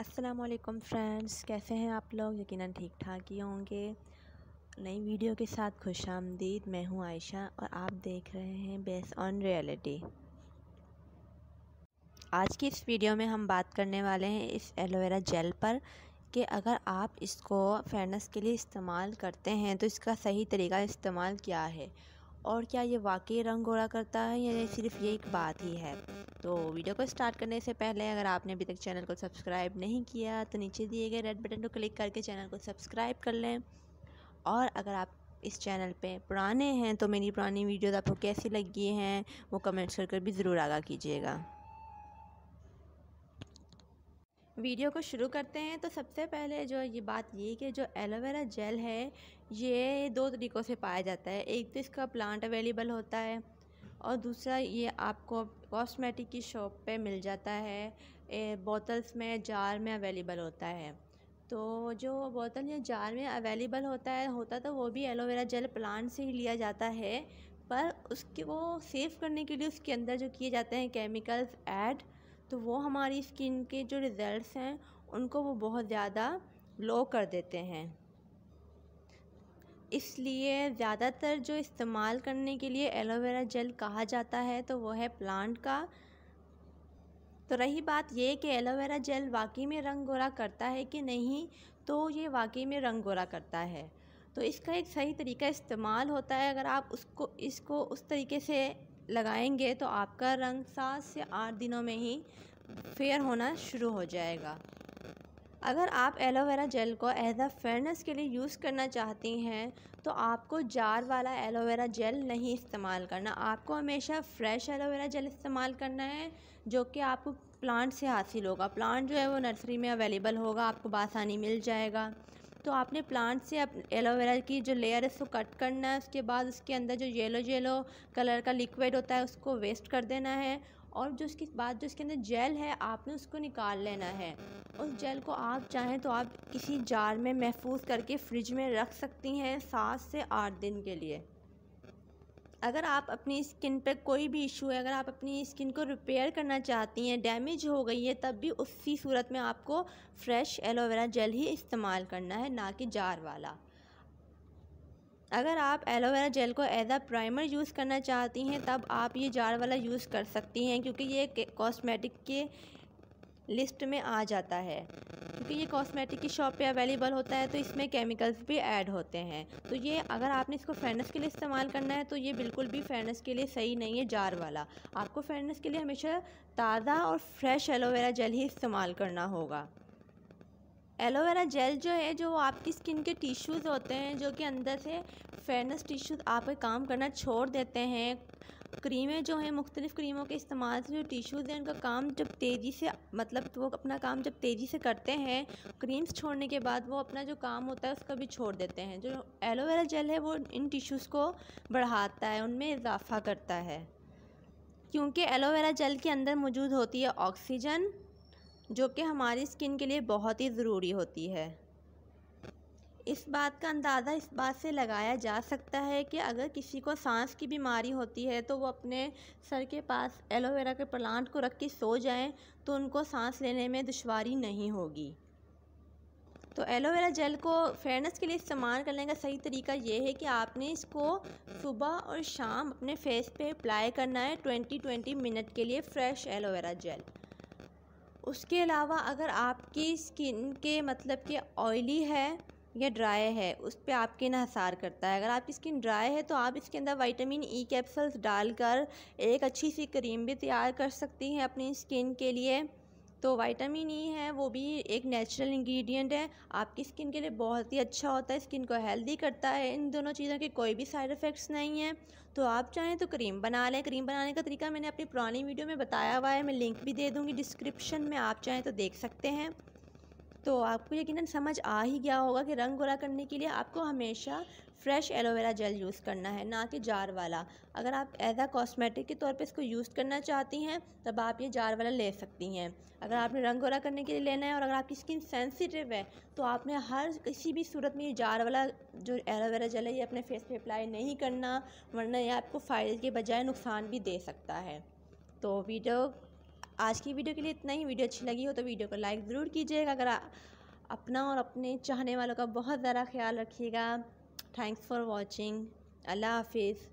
Aslam friends कैसे हैं आप लोग यकीनन ठीक ठाक ही होंगे नई वीडियो के साथ खुश आमदीद मैं हूँ आयशा और आप देख रहे हैं बेस ऑन रियलिटी आज की इस वीडियो में हम बात करने वाले हैं इस एलोवेरा जेल पर कि अगर आप इसको फेयरनेस के लिए इस्तेमाल करते हैं तो इसका सही तरीका इस्तेमाल क्या है और क्या ये वाकई रंग घोड़ा करता है या सिर्फ ये एक बात ही है तो वीडियो को स्टार्ट करने से पहले अगर आपने अभी तक चैनल को सब्सक्राइब नहीं किया तो नीचे दिए गए रेड बटन को क्लिक करके चैनल को सब्सक्राइब कर लें और अगर आप इस चैनल पे पुराने हैं तो मेरी पुरानी वीडियोज़ आपको कैसी लगी हैं वो कमेंट्स कर कर भी ज़रूर आगा कीजिएगा वीडियो को शुरू करते हैं तो सबसे पहले जो ये बात ये कि जो एलोवेरा जेल है ये दो तरीक़ों से पाया जाता है एक तो इसका प्लांट अवेलेबल होता है और दूसरा ये आपको कॉस्मेटिक की शॉप पे मिल जाता है बोतल्स में जार में अवेलेबल होता है तो जो बोतल या जार में अवेलेबल होता है होता तो वो भी एलोवेरा जेल प्लांट से ही लिया जाता है पर उसके वो सेफ करने के लिए उसके अंदर जो किए जाते हैं केमिकल्स ऐड तो वो हमारी स्किन के जो रिज़ल्ट्स हैं उनको वो बहुत ज़्यादा ग्लो कर देते हैं इसलिए ज़्यादातर जो इस्तेमाल करने के लिए एलोवेरा जेल कहा जाता है तो वो है प्लांट का तो रही बात ये कि एलोवेरा जेल वाकई में रंग गोरा करता है कि नहीं तो ये वाकई में रंग गोरा करता है तो इसका एक सही तरीका इस्तेमाल होता है अगर आप उसको इसको उस तरीके से लगाएंगे तो आपका रंग सात से आठ दिनों में ही फेयर होना शुरू हो जाएगा अगर आप एलोवेरा जेल को एज अ फेयरनेस के लिए यूज़ करना चाहती हैं तो आपको जार वाला एलोवेरा जेल नहीं इस्तेमाल करना आपको हमेशा फ्रेश एलोवेरा जेल इस्तेमाल करना है जो कि आपको प्लांट से हासिल होगा प्लांट जो है वो नर्सरी में अवेलेबल होगा आपको बासानी मिल जाएगा तो आपने प्लांट से एलोवेरा की जो लेयर है उसको कट करना है उसके बाद उसके अंदर जो येलो येलो कलर का लिक्विड होता है उसको वेस्ट कर देना है और जो उसके बाद जो उसके अंदर जेल है आपने उसको निकाल लेना है उस जेल को आप चाहें तो आप किसी जार में महफूज करके फ्रिज में रख सकती हैं सात से आठ दिन के लिए अगर आप अपनी स्किन पर कोई भी इशू है अगर आप अपनी स्किन को रिपेयर करना चाहती हैं डैमेज हो गई है तब भी उसी सूरत में आपको फ्रेश एलोवेरा जेल ही इस्तेमाल करना है ना कि जार वाला अगर आप एलोवेरा जेल को एज आ प्राइमर यूज़ करना चाहती हैं तब आप ये जार वाला यूज़ कर सकती हैं क्योंकि ये कॉस्मेटिक के लिस्ट में आ जाता है क्योंकि ये कॉस्मेटिक की शॉप पे अवेलेबल होता है तो इसमें केमिकल्स भी ऐड होते हैं तो ये अगर आपने इसको फेयरनेस के लिए इस्तेमाल करना है तो ये बिल्कुल भी फेयरनेस के लिए सही नहीं है जार वाला आपको फेयरनेस के लिए हमेशा ताज़ा और फ्रेश एलोवेरा जेल ही इस्तेमाल करना होगा एलोवेरा जेल जो है जो आपकी स्किन के टिश्यूज़ होते हैं जो कि अंदर से फेयरनेस टिश्यूज़ आपके काम करना छोड़ देते हैं क्रीमें जो हैं मुख्तलिफ़ क्रीमों के इस्तेमाल से जो टिश्यूज़ हैं उनका काम जब तेज़ी से मतलब तो वो अपना काम जब तेज़ी से करते हैं क्रीम्स छोड़ने के बाद वो अपना जो काम होता है उसका भी छोड़ देते हैं जो एलोवेरा जेल है वो इन टिश्यूज़ को बढ़ाता है उनमें इजाफ़ा करता है क्योंकि एलोवेरा जेल के अंदर मौजूद होती है ऑक्सीजन जो कि हमारी स्किन के लिए बहुत ही ज़रूरी होती है इस बात का अंदाज़ा इस बात से लगाया जा सकता है कि अगर किसी को सांस की बीमारी होती है तो वो अपने सर के पास एलोवेरा के प्लांट को रख के सो जाएं तो उनको सांस लेने में दुशारी नहीं होगी तो एलोवेरा जेल को फेयरनेस के लिए इस्तेमाल करने का सही तरीका ये है कि आपने इसको सुबह और शाम अपने फेस पे अप्लाई करना है ट्वेंटी ट्वेंटी मिनट के लिए फ्रेश एलोवेरा जेल उसके अलावा अगर आपकी स्किन के मतलब कि ऑयली है यह ड्राई है उस पर आपके नसार करता है अगर आपकी स्किन ड्राई है तो आप इसके अंदर विटामिन ई e कैप्सूल्स डालकर एक अच्छी सी क्रीम भी तैयार कर सकती हैं अपनी स्किन के लिए तो विटामिन ई e है वो भी एक नेचुरल इंग्रेडिएंट है आपकी स्किन के लिए बहुत ही अच्छा होता है स्किन को हेल्दी करता है इन दोनों चीज़ों के कोई भी साइड इफ़ेक्ट्स नहीं हैं तो आप चाहें तो क्रीम बना लें क्रीम बनाने का तरीका मैंने अपनी पुरानी वीडियो में बताया हुआ है मैं लिंक भी दे दूँगी डिस्क्रिप्शन में आप चाहें तो देख सकते हैं तो आपको यकीनन समझ आ ही गया होगा कि रंग गोरा करने के लिए आपको हमेशा फ्रेश एलोवेरा जेल यूज़ करना है ना कि जार वाला अगर आप एज आ कॉस्मेटिक के तौर पे इसको यूज़ करना चाहती हैं तब आप ये जार वाला ले सकती हैं अगर आपने रंग गोरा करने के लिए लेना है और अगर आपकी स्किन सेंसिटिव है तो आपने हर किसी भी सूरत में ये जार वाला जो एलोवेरा जेल है ये अपने फेस पर अप्लाई नहीं करना वरना यह आपको फ़ायदे के बजाय नुकसान भी दे सकता है तो वीडियो आज की वीडियो के लिए इतना ही वीडियो अच्छी लगी हो तो वीडियो को लाइक ज़रूर कीजिएगा अगर अपना और अपने चाहने वालों का बहुत ज़्यादा ख्याल रखिएगा थैंक्स फॉर वॉचिंग अल्लाह हाफिज़